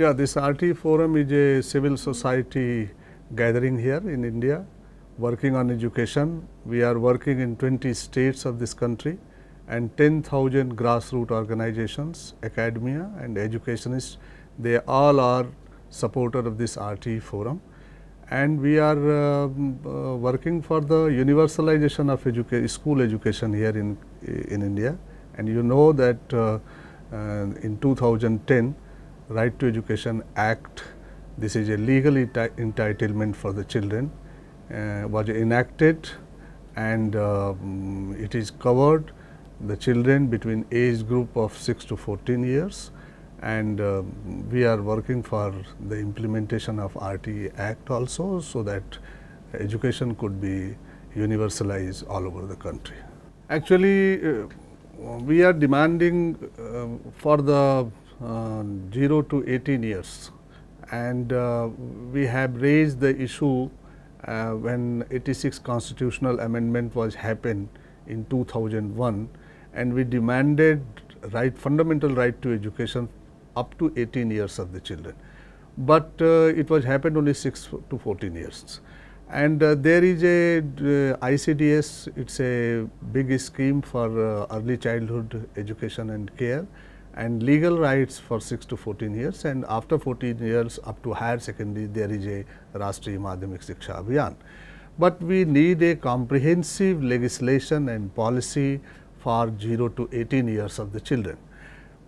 Yeah, this RT forum is a civil society gathering here in India, working on education. We are working in 20 states of this country and 10,000 grassroots organizations, academia and educationists, they all are supporter of this RT forum. And we are uh, uh, working for the universalization of educa school education here in, in India. And you know that uh, uh in 2010, Right to Education Act, this is a legal entitlement for the children, uh, was enacted and um, it is covered the children between age group of 6 to 14 years and uh, we are working for the implementation of RTE Act also so that education could be universalized all over the country. Actually, uh, we are demanding uh, for the uh, 0 to 18 years and uh, we have raised the issue uh, when 86 constitutional amendment was happened in 2001 and we demanded right fundamental right to education up to 18 years of the children. But it was happened only 6 to 14 years and uh, there is a uh, ICDS, it's a big scheme for uh, early childhood education and care and legal rights for 6 to 14 years and after 14 years up to higher secondary there is a Rashtriya Madhyamik Shiksha Abhiyan. But we need a comprehensive legislation and policy for 0 to 18 years of the children.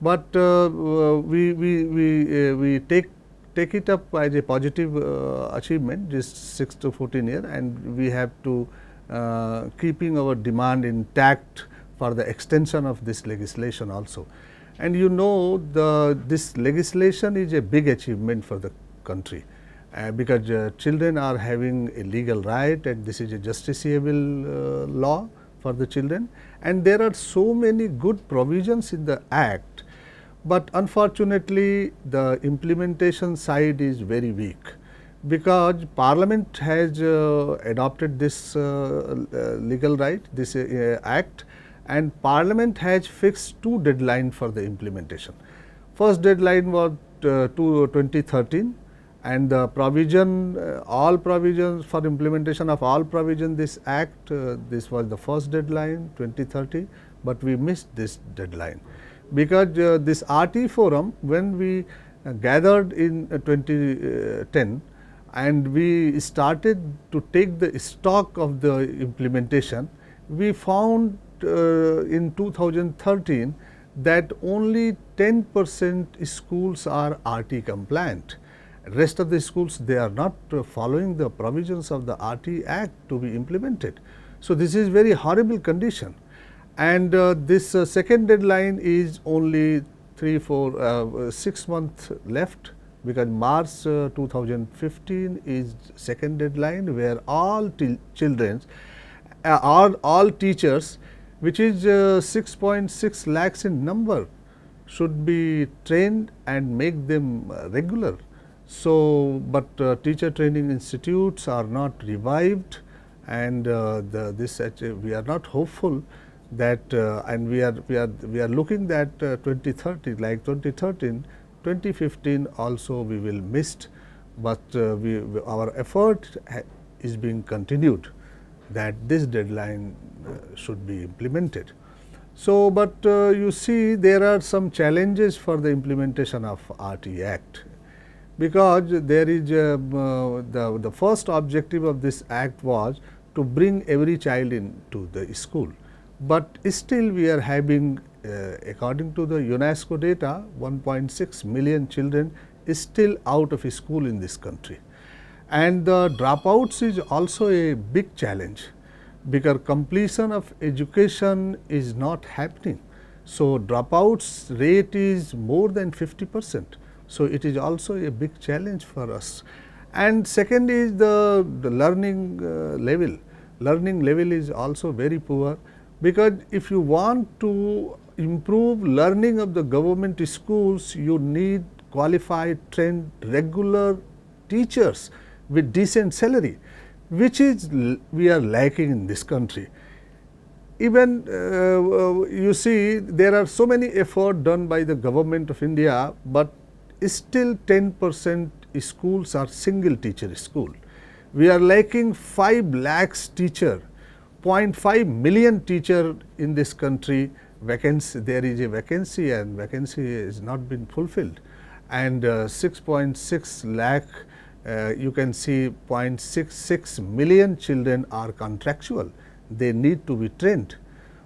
But uh, uh we, we, we, uh, we take take it up as a positive uh, achievement this 6 to 14 year and we have to uh, keeping our demand intact for the extension of this legislation also. And you know the, this legislation is a big achievement for the country uh, because uh, children are having a legal right and this is a justiciable uh, law for the children and there are so many good provisions in the act but unfortunately the implementation side is very weak because parliament has uh, adopted this uh, uh, legal right this act and parliament has fixed two deadlines for the implementation. First deadline was uh, to uh, 2013 and the provision uh, all provisions for implementation of all provision this act uh, this was the first deadline 2030 but we missed this deadline because uh, this RT forum when we uh, gathered in uh, 2010 and we started to take the stock of the implementation we found uh, in 2013 that only 10 percent schools are RT compliant. Rest of the schools they are not uh, following the provisions of the RT Act to be implemented. So, this is very horrible condition and uh, this uh, second deadline is only 3, 4, uh, 6 months left because March uh, 2015 is second deadline where all children, all, all teachers which is 6.6 uh, lakhs in number should be trained and make them uh, regular. So, but uh, teacher training institutes are not revived and uh, the, this we are not hopeful that uh, and we are we are we are looking that uh, 2030 like 2013 2015 also we will missed but we, our effort is being continued that this deadline uh, should be implemented. So, but uh, you see there are some challenges for the implementation of RT Act because there is uh, uh, the, the first objective of this act was to bring every child into the school, but still we are having uh, according to the UNESCO data 1.6 million children is still out of school in this country and the dropouts is also a big challenge because completion of education is not happening. So, dropouts rate is more than 50 percent. So, it is also a big challenge for us. And second is the, the learning uh, level. Learning level is also very poor because if you want to improve learning of the government schools, you need qualified, trained, regular teachers with decent salary which is we are lacking in this country. Even uh, uh, you see there are so many effort done by the government of India, but still 10 percent schools are single teacher school. We are lacking 5 lakhs teacher, 0.5 million teacher in this country vacancy, there is a vacancy and vacancy is not been fulfilled and 6.6 uh, .6 lakh uh, you can see 0.66 million children are contractual. They need to be trained,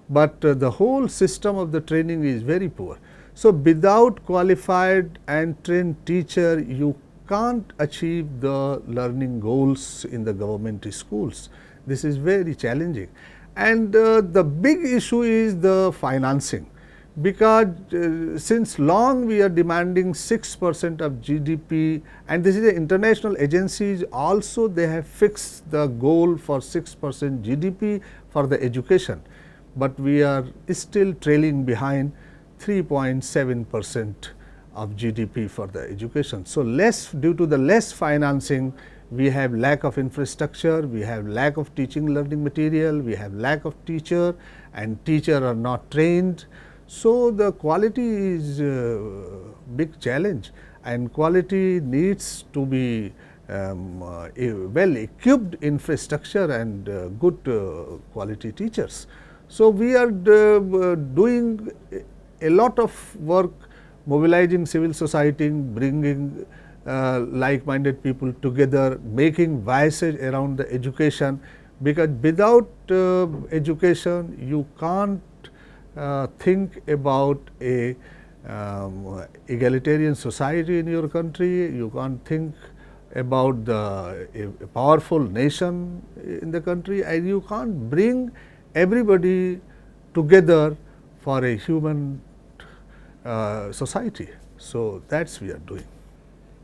but uh, the whole system of the training is very poor. So, without qualified and trained teacher, you can't achieve the learning goals in the government schools. This is very challenging. And uh, the big issue is the financing because uh, since long we are demanding 6 percent of GDP and this is the international agencies also they have fixed the goal for 6 percent GDP for the education, but we are still trailing behind 3.7 percent of GDP for the education. So, less due to the less financing we have lack of infrastructure, we have lack of teaching learning material, we have lack of teacher and teacher are not trained so, the quality is a uh, big challenge and quality needs to be um, uh, well equipped infrastructure and uh, good quality teachers. So, we are doing a lot of work mobilizing civil society, bringing uh, like-minded people together, making biases around the education because without uh, education you can't uh, think about a um, egalitarian society in your country, you can't think about the a, a powerful nation in the country and you can't bring everybody together for a human uh, society. So, that is we are doing.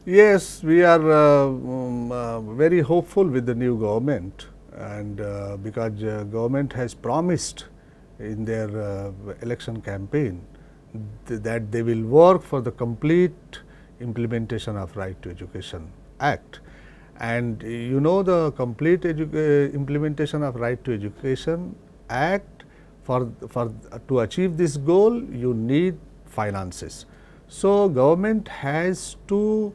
Yes, we are uh, um, uh, very hopeful with the new government and uh, because uh, government has promised in their uh, election campaign th that they will work for the complete implementation of Right to Education Act. And uh, you know the complete uh, implementation of Right to Education Act for, for to achieve this goal you need finances. So, government has to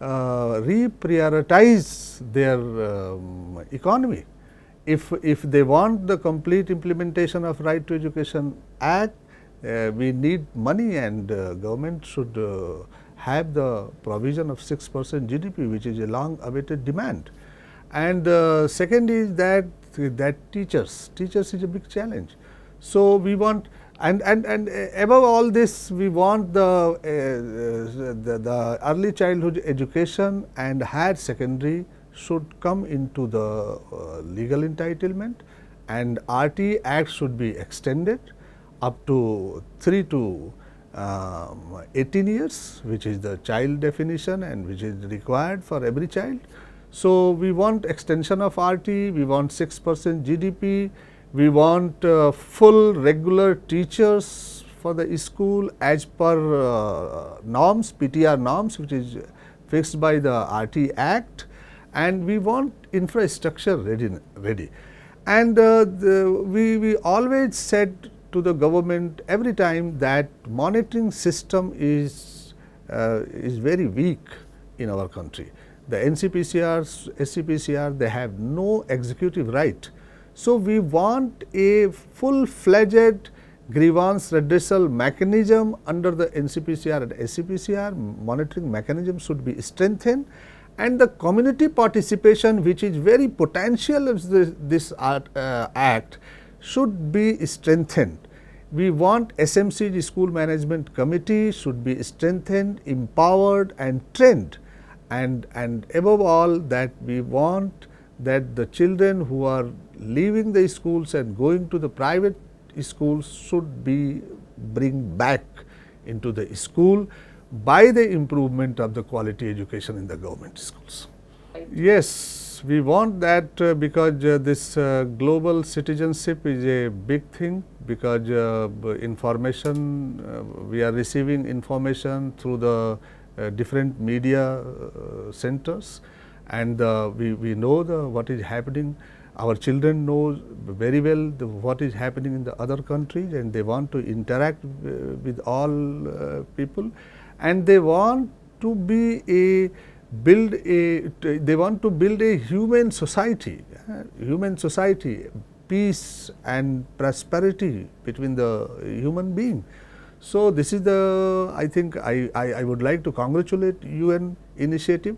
uh, reprioritize their um, economy if, if they want the complete implementation of Right to Education Act, uh, we need money and uh, government should uh, have the provision of 6 percent GDP which is a long awaited demand. And uh, second is that that teachers, teachers is a big challenge. So, we want and, and, and uh, above all this we want the, uh, the, the early childhood education and higher secondary should come into the uh, legal entitlement and RT Act should be extended up to 3 to um, 18 years which is the child definition and which is required for every child. So, we want extension of RT, we want 6 percent GDP, we want uh, full regular teachers for the school as per uh, norms, PTR norms which is fixed by the RT Act and we want infrastructure ready. ready. And uh, the, we, we always said to the government every time that monitoring system is, uh, is very weak in our country. The NCPCR, SCPCR, they have no executive right. So, we want a full-fledged grievance redressal mechanism under the NCPCR and SCPCR monitoring mechanism should be strengthened and the community participation which is very potential of this, this art, uh, act should be strengthened. We want SMC school management committee should be strengthened, empowered and trained and, and above all that we want that the children who are leaving the schools and going to the private schools should be bring back into the school by the improvement of the quality education in the government schools. Yes, we want that uh, because uh, this uh, global citizenship is a big thing because uh, information, uh, we are receiving information through the uh, different media centers and we, we know the what is happening. Our children know very well the, what is happening in the other countries and they want to interact with all people and they want to be a build a they want to build a human society uh, human society peace and prosperity between the human being so this is the i think i i, I would like to congratulate un initiative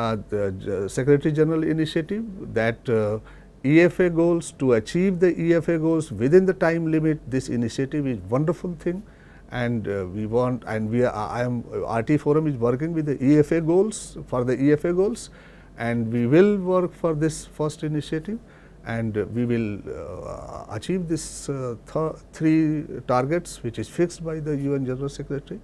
uh, the secretary general initiative that uh, efa goals to achieve the efa goals within the time limit this initiative is wonderful thing and uh, we want and we are, I am RT forum is working with the EFA goals for the EFA goals and we will work for this first initiative and we will uh, achieve this uh, th three targets which is fixed by the UN General Secretary